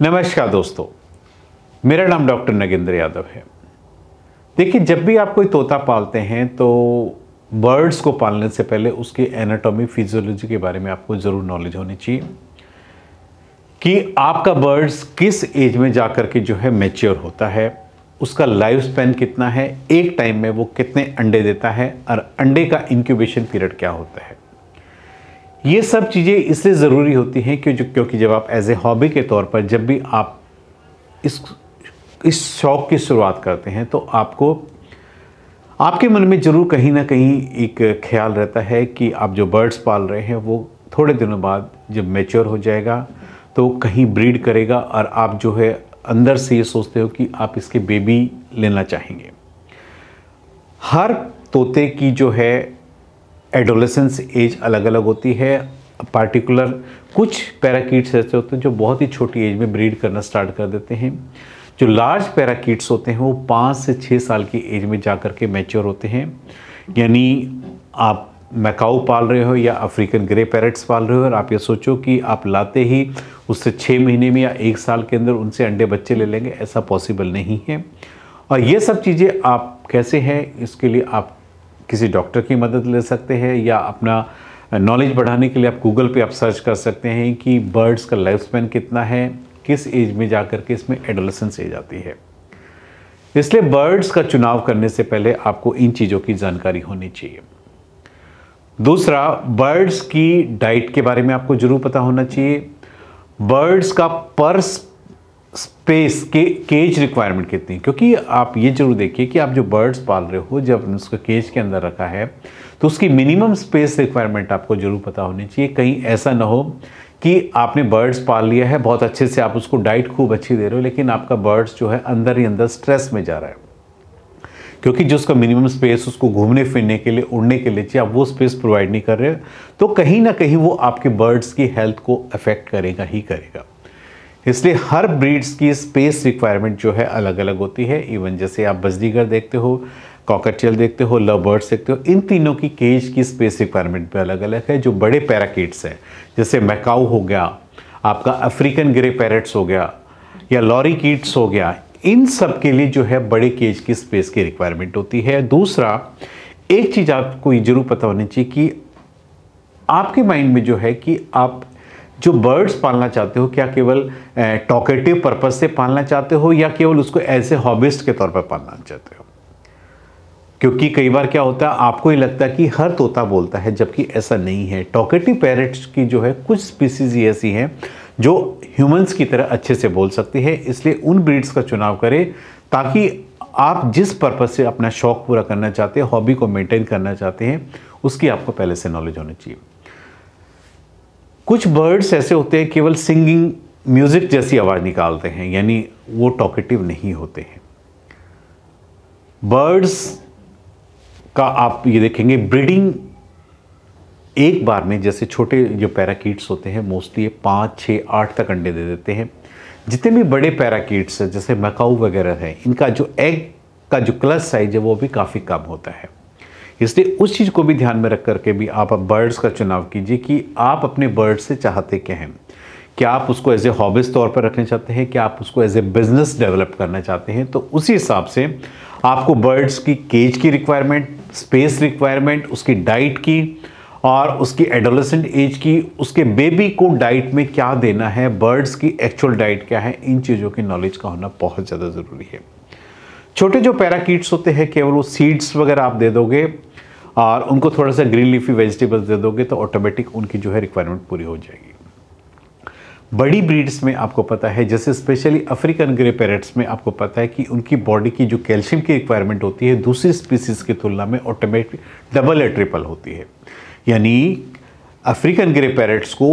नमस्कार दोस्तों मेरा नाम डॉक्टर नगेंद्र यादव है देखिए जब भी आप कोई तोता पालते हैं तो बर्ड्स को पालने से पहले उसकी एनाटॉमी फिजियोलॉजी के बारे में आपको ज़रूर नॉलेज होनी चाहिए कि आपका बर्ड्स किस एज में जा कर के जो है मेच्योर होता है उसका लाइफ स्पेन कितना है एक टाइम में वो कितने अंडे देता है और अंडे का इंक्यूबेशन पीरियड क्या होता है ये सब चीज़ें इसलिए ज़रूरी होती हैं क्यों क्योंकि जब आप एज ए हॉबी के तौर पर जब भी आप इस इस शौक़ की शुरुआत करते हैं तो आपको आपके मन में ज़रूर कहीं ना कहीं एक ख्याल रहता है कि आप जो बर्ड्स पाल रहे हैं वो थोड़े दिनों बाद जब मेच्योर हो जाएगा तो कहीं ब्रीड करेगा और आप जो है अंदर से ये सोचते हो कि आप इसके बेबी लेना चाहेंगे हर तोते की जो है एडोलेसेंस एज अलग अलग होती है पार्टिकुलर कुछ पैराकीट्स ऐसे होते हैं जो बहुत ही छोटी एज में ब्रीड करना स्टार्ट कर देते हैं जो लार्ज पैराकीट्स होते हैं वो पाँच से छः साल की एज में जा कर के मैच्योर होते हैं यानी आप मैकाऊ पाल रहे हो या अफ्रीकन ग्रे पैरट्स पाल रहे हो और आप ये सोचो कि आप लाते ही उससे छः महीने में या एक साल के अंदर उनसे अंडे बच्चे ले लेंगे ऐसा पॉसिबल नहीं है और ये सब चीज़ें आप कैसे हैं इसके लिए आप किसी डॉक्टर की मदद ले सकते हैं या अपना नॉलेज बढ़ाने के लिए आप गूगल पे आप सर्च कर सकते हैं कि बर्ड्स का लाइफ स्पैन कितना है किस एज में जा कर के इसमें एडोलसेंस एज आती है इसलिए बर्ड्स का चुनाव करने से पहले आपको इन चीज़ों की जानकारी होनी चाहिए दूसरा बर्ड्स की डाइट के बारे में आपको ज़रूर पता होना चाहिए बर्ड्स का पर्स स्पेस के केज रिक्वायरमेंट कितनी क्योंकि आप ये जरूर देखिए कि आप जो बर्ड्स पाल रहे हो जब आपने उसको केज के अंदर रखा है तो उसकी मिनिमम स्पेस रिक्वायरमेंट आपको जरूर पता होनी चाहिए कहीं ऐसा ना हो कि आपने बर्ड्स पाल लिया है बहुत अच्छे से आप उसको डाइट खूब अच्छी दे रहे हो लेकिन आपका बर्ड्स जो है अंदर ही अंदर स्ट्रेस में जा रहा है क्योंकि जो उसका मिनिमम स्पेस उसको घूमने फिरने के लिए उड़ने के लिए चाहिए आप वो स्पेस प्रोवाइड नहीं कर रहे हो तो कहीं ना कहीं वो आपके बर्ड्स की हेल्थ को अफेक्ट करेगा ही करेगा इसलिए हर ब्रीड्स की स्पेस रिक्वायरमेंट जो है अलग अलग होती है इवन जैसे आप बजरीगर देखते हो कॉकरचेल देखते हो लव बर्ड्स देखते हो इन तीनों की केज की स्पेस रिक्वायरमेंट भी अलग अलग है जो बड़े पैराकिट्स हैं जैसे मैकाऊ हो गया आपका अफ्रीकन ग्रे पैरट्स हो गया या लॉरी कीट्स हो गया इन सब के लिए जो है बड़े केज की स्पेस की रिक्वायरमेंट होती है दूसरा एक चीज़ आपको ये जरूर पता होनी चाहिए कि आपके माइंड में जो है कि आप जो बर्ड्स पालना चाहते हो क्या केवल टॉकेटिव पर्पज़ से पालना चाहते हो या केवल उसको एज ए हॉबिस्ट के तौर पर पालना चाहते हो क्योंकि कई बार क्या होता है आपको ही लगता है कि हर तोता बोलता है जबकि ऐसा नहीं है टॉकेटिव पैरट्स की जो है कुछ स्पीसीज ऐसी हैं जो ह्यूमंस की तरह अच्छे से बोल सकती है इसलिए उन ब्रीड्स का चुनाव करें ताकि आप जिस पर्पज़ से अपना शौक़ पूरा करना चाहते हैं हॉबी को मेंटेन करना चाहते हैं उसकी आपको पहले से नॉलेज होनी चाहिए कुछ बर्ड्स ऐसे होते हैं केवल सिंगिंग म्यूज़िक जैसी आवाज़ निकालते हैं यानी वो टॉकेटिव नहीं होते हैं बर्ड्स का आप ये देखेंगे ब्रीडिंग एक बार में जैसे छोटे जो पैराकीट्स होते हैं मोस्टली ये पाँच छः आठ तक अंडे दे देते हैं जितने भी बड़े पैराकीट्स हैं जैसे मकाऊ वगैरह हैं इनका जो एग का जो क्लस साइज है वो भी काफ़ी कम होता है इसलिए उस चीज़ को भी ध्यान में रख करके भी आप बर्ड्स का चुनाव कीजिए कि आप अपने बर्ड से चाहते क्या हैं क्या आप उसको एज ए हॉबीज तौर पर रखना चाहते हैं क्या आप उसको एज ए बिजनेस डेवलप करना चाहते हैं तो उसी हिसाब से आपको बर्ड्स की केज की रिक्वायरमेंट स्पेस रिक्वायरमेंट उसकी डाइट की और उसकी एडोलसेंट एज की उसके बेबी को डाइट में क्या देना है बर्ड्स की एक्चुअल डाइट क्या है इन चीज़ों की नॉलेज का होना बहुत ज़्यादा ज़रूरी है छोटे जो पैराकीट्स होते हैं केवल वो सीड्स वगैरह आप दे दोगे और उनको थोड़ा सा ग्रीन लीफी वेजिटेबल्स दे दोगे तो ऑटोमेटिक उनकी जो है रिक्वायरमेंट पूरी हो जाएगी बड़ी ब्रीड्स में आपको पता है जैसे स्पेशली अफ्रीकन ग्रे पैरेट्स में आपको पता है कि उनकी बॉडी की जो कैल्शियम की रिक्वायरमेंट होती है दूसरी स्पीसीज़ की तुलना में ऑटोमेटिक डबल या ट्रिपल होती है यानी अफ्रीकन ग्रे पैरेट्स को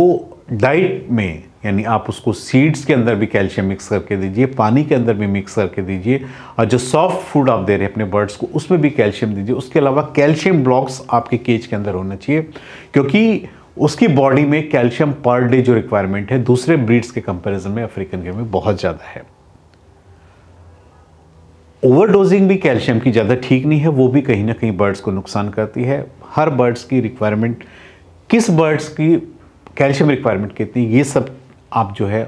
डाइट में यानी आप उसको सीड्स के अंदर भी कैल्शियम मिक्स करके दीजिए पानी के अंदर भी मिक्स करके दीजिए और जो सॉफ्ट फूड आप दे रहे हैं अपने बर्ड्स को उसमें भी कैल्शियम दीजिए उसके अलावा कैल्शियम ब्लॉक्स आपके केज के अंदर होना चाहिए क्योंकि उसकी बॉडी में कैल्शियम पर डे जो रिक्वायरमेंट है दूसरे ब्रीड्स के कंपेरिजन में अफ्रीकन के में बहुत ज़्यादा है ओवरडोजिंग भी कैल्शियम की ज़्यादा ठीक नहीं है वो भी कहीं ना कहीं बर्ड्स को नुकसान करती है हर बर्ड्स की रिक्वायरमेंट किस बर्ड्स की कैल्शियम रिक्वायरमेंट कितनी ये सब आप जो है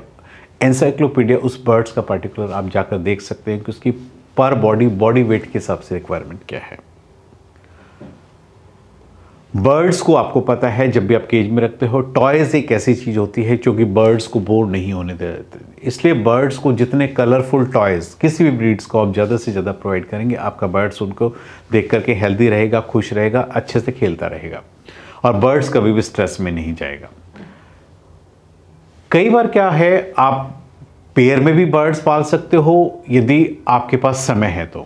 एनसाइक्लोपीडिया उस बर्ड्स का पर्टिकुलर आप जाकर देख सकते हैं कि उसकी पर बॉडी बॉडी वेट के हिसाब से रिक्वायरमेंट क्या है बर्ड्स को आपको पता है जब भी आप केज में रखते हो टॉयज़ एक ऐसी चीज़ होती है जो कि बर्ड्स को बोर नहीं होने देते इसलिए बर्ड्स को जितने कलरफुल टॉयज़ किसी भी ब्रीड्स को आप ज़्यादा से ज़्यादा प्रोवाइड करेंगे आपका बर्ड्स उनको देख करके हेल्दी रहेगा खुश रहेगा अच्छे से खेलता रहेगा और बर्ड्स कभी भी स्ट्रेस में नहीं जाएगा कई बार क्या है आप पेयर में भी बर्ड्स पाल सकते हो यदि आपके पास समय है तो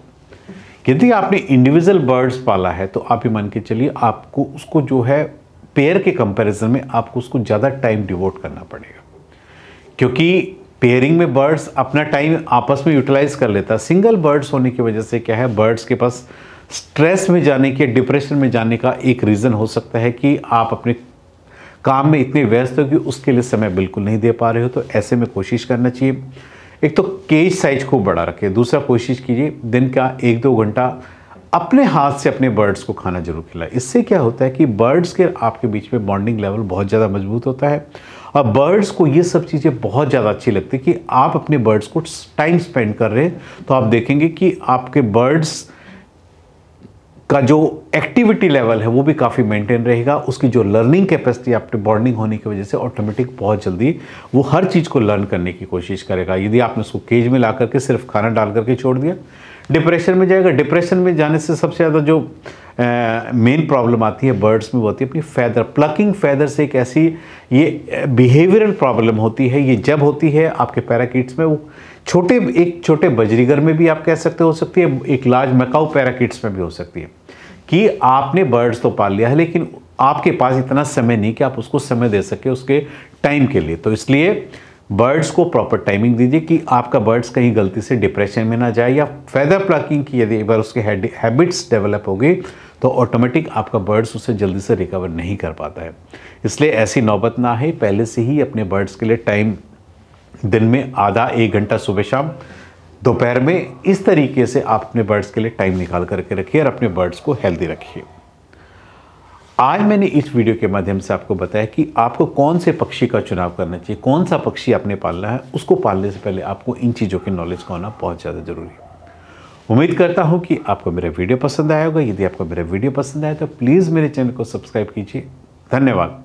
यदि आपने इंडिविजुअल बर्ड्स पाला है तो आप ही मान के चलिए आपको उसको जो है पेयर के कंपैरिजन में आपको उसको ज़्यादा टाइम डिवोट करना पड़ेगा क्योंकि पेयरिंग में बर्ड्स अपना टाइम आपस में यूटिलाइज कर लेता सिंगल बर्ड्स होने की वजह से क्या है बर्ड्स के पास स्ट्रेस में जाने के डिप्रेशन में जाने का एक रीज़न हो सकता है कि आप अपने काम में इतने व्यस्त हो कि उसके लिए समय बिल्कुल नहीं दे पा रहे हो तो ऐसे में कोशिश करना चाहिए एक तो केज साइज को बड़ा रखें दूसरा कोशिश कीजिए दिन का एक दो घंटा अपने हाथ से अपने बर्ड्स को खाना जरूर खिलाए इससे क्या होता है कि बर्ड्स के आपके बीच में बॉन्डिंग लेवल बहुत ज़्यादा मजबूत होता है और बर्ड्स को ये सब चीज़ें बहुत ज़्यादा अच्छी लगती है कि आप अपने बर्ड्स को टाइम स्पेंड कर रहे हैं तो आप देखेंगे कि आपके बर्ड्स का जो एक्टिविटी लेवल है वो भी काफ़ी मेंटेन रहेगा उसकी जो लर्निंग कैपेसिटी आपके बॉर्डिंग होने की वजह से ऑटोमेटिक बहुत जल्दी वो हर चीज़ को लर्न करने की कोशिश करेगा यदि आपने उसको केज में ला करके सिर्फ खाना डाल करके छोड़ दिया डिप्रेशन में जाएगा डिप्रेशन में जाने से सबसे ज़्यादा जो मेन प्रॉब्लम आती है बर्ड्स में वो होती है अपनी फैदर प्लकिंग फैदर से एक ऐसी ये बिहेवियरल प्रॉब्लम होती है ये जब होती है आपके पैराकिट्स में वो छोटे एक छोटे बजरीगर में भी आप कह सकते हो सकती है एक लार्ज मकाऊ पैराकिट्स में भी हो सकती है कि आपने बर्ड्स तो पाल लिया है लेकिन आपके पास इतना समय नहीं कि आप उसको समय दे सके उसके टाइम के लिए तो इसलिए बर्ड्स को प्रॉपर टाइमिंग दीजिए कि आपका बर्ड्स कहीं गलती से डिप्रेशन में ना जाए या फैदर प्लकिंग की यदि एक बार उसके हैबिट्स डेवलप हो गई तो ऑटोमेटिक आपका बर्ड्स उसे जल्दी से रिकवर नहीं कर पाता है इसलिए ऐसी नौबत ना है पहले से ही अपने बर्ड्स के लिए टाइम दिन में आधा एक घंटा सुबह शाम दोपहर में इस तरीके से आप अपने बर्ड्स के लिए टाइम निकाल करके रखिए और अपने बर्ड्स को हेल्दी रखिए आज मैंने इस वीडियो के माध्यम से आपको बताया कि आपको कौन से पक्षी का चुनाव करना चाहिए कौन सा पक्षी आपने पालना है उसको पालने से पहले आपको इन चीज़ों की नॉलेज का होना बहुत ज़्यादा ज़रूरी है उम्मीद करता हूँ कि आपको मेरा वीडियो पसंद आया होगा यदि आपको मेरा वीडियो पसंद आया तो प्लीज़ मेरे चैनल को सब्सक्राइब कीजिए धन्यवाद